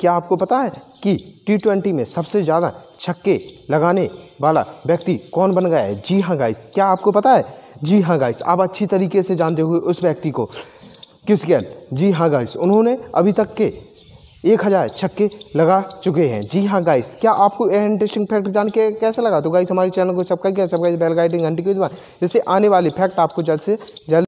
क्या आपको पता है कि टी ट्वेंटी में सबसे ज़्यादा छक्के लगाने वाला व्यक्ति कौन बन गया है जी हाँ गाइस क्या आपको पता है जी हाँ गाइस आप अच्छी तरीके से जानते हुए उस व्यक्ति को किस गैल जी हाँ गाइस उन्होंने अभी तक के एक हज़ार छक्के लगा चुके हैं जी हाँ गाइस क्या आपको यह इंटरेस्टिंग फैक्ट जान के कैसा लगा तो गाइस हमारे चैनल को सब्सक्राइब किया सब्सक्राइब बेल गाइडिंग घंटी के दुकान जैसे आने वाले फैक्ट आपको जल्द से जल्द